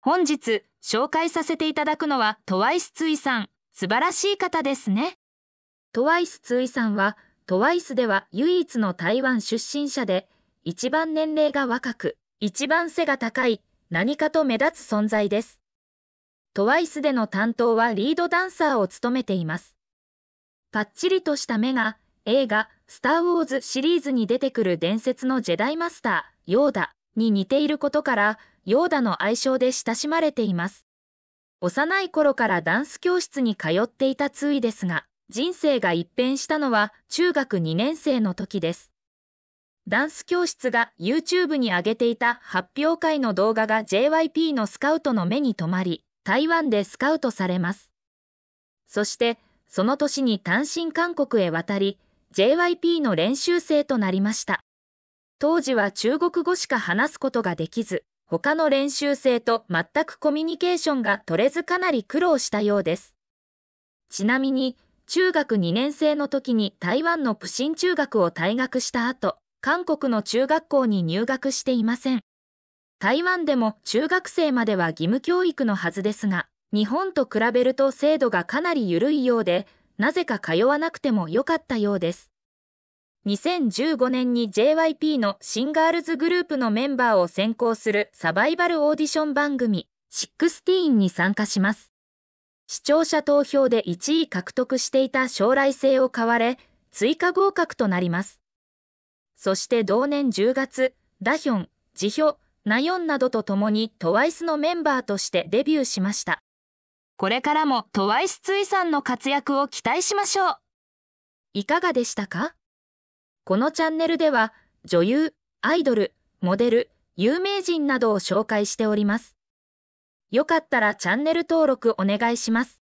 本日紹介させていただくのはトワイスツイさん素晴らしい方ですねトワイスツイさんはトワイスでは唯一の台湾出身者で一番年齢が若く一番背が高い何かと目立つ存在ですトワイスでの担当はリードダンサーを務めていますパッチリとした目が映画スター・ウォーズシリーズに出てくる伝説のジェダイマスターヨーダに似ていることから、ヨーダの愛称で親しまれています。幼い頃からダンス教室に通っていた通イですが、人生が一変したのは中学2年生の時です。ダンス教室が YouTube に上げていた発表会の動画が JYP のスカウトの目に留まり、台湾でスカウトされます。そして、その年に単身韓国へ渡り、JYP の練習生となりました。当時は中国語しか話すことができず、他の練習生と全くコミュニケーションが取れずかなり苦労したようです。ちなみに、中学2年生の時に台湾のプシン中学を退学した後、韓国の中学校に入学していません。台湾でも中学生までは義務教育のはずですが、日本と比べると制度がかなり緩いようで、なぜか通わなくてもよかったようです。2015年に JYP のシンガールズグループのメンバーを選考するサバイバルオーディション番組ーンに参加します。視聴者投票で1位獲得していた将来性を買われ、追加合格となります。そして同年10月、ダヒョン、ジヒョ、ナヨンなどと共に TWICE のメンバーとしてデビューしました。これからも TWICE 追算の活躍を期待しましょう。いかがでしたかこのチャンネルでは女優、アイドル、モデル、有名人などを紹介しております。よかったらチャンネル登録お願いします。